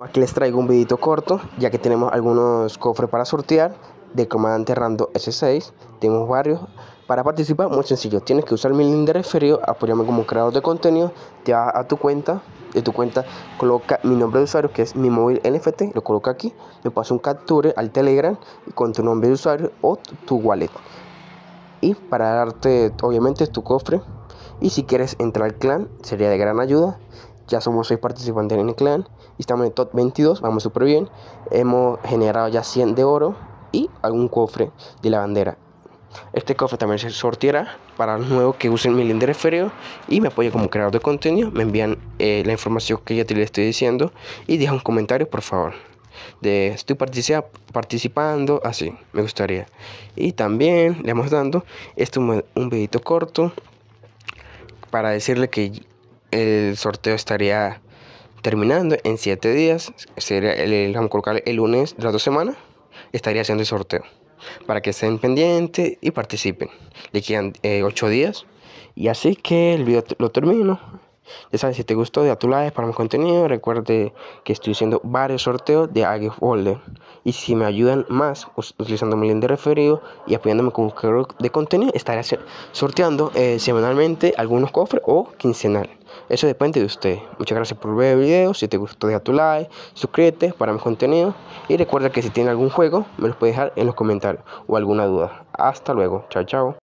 Aquí les traigo un videito corto, ya que tenemos algunos cofres para sortear de comandante Rando S6. Tenemos varios. Para participar, muy sencillo, tienes que usar mi link de referido, apoyarme como creador de contenido, te vas a tu cuenta, de tu cuenta coloca mi nombre de usuario, que es mi móvil NFT, lo coloca aquí, me paso un capture al Telegram con tu nombre de usuario o tu wallet. Y para darte, obviamente, tu cofre. Y si quieres entrar al clan, sería de gran ayuda. Ya somos 6 participantes en el clan y estamos en el top 22, vamos súper bien. Hemos generado ya 100 de oro y algún cofre de la bandera. Este cofre también se sorteará para los nuevos que usen mi link de referido y me apoyen como creador de contenido. Me envían eh, la información que ya te le estoy diciendo y deja un comentario, por favor. De estoy participando, así me gustaría. Y también le hemos dando esto un, un videito corto para decirle que el sorteo estaría terminando en 7 días. Sería el, vamos colocar el lunes de las dos semanas. Estaría haciendo el sorteo. Para que estén pendientes y participen. Le quedan 8 eh, días. Y así que el video lo termino. Ya sabes, si te gustó, de a tu like para más contenido. Recuerde que estoy haciendo varios sorteos de Age y si me ayudan más pues, utilizando mi link de referido y apoyándome con un creador de contenido, estaré sorteando eh, semanalmente algunos cofres o quincenal. Eso depende de usted. Muchas gracias por ver el video. Si te gustó, deja tu like, suscríbete para más contenido. Y recuerda que si tiene algún juego, me lo puede dejar en los comentarios o alguna duda. Hasta luego. Chao, chao.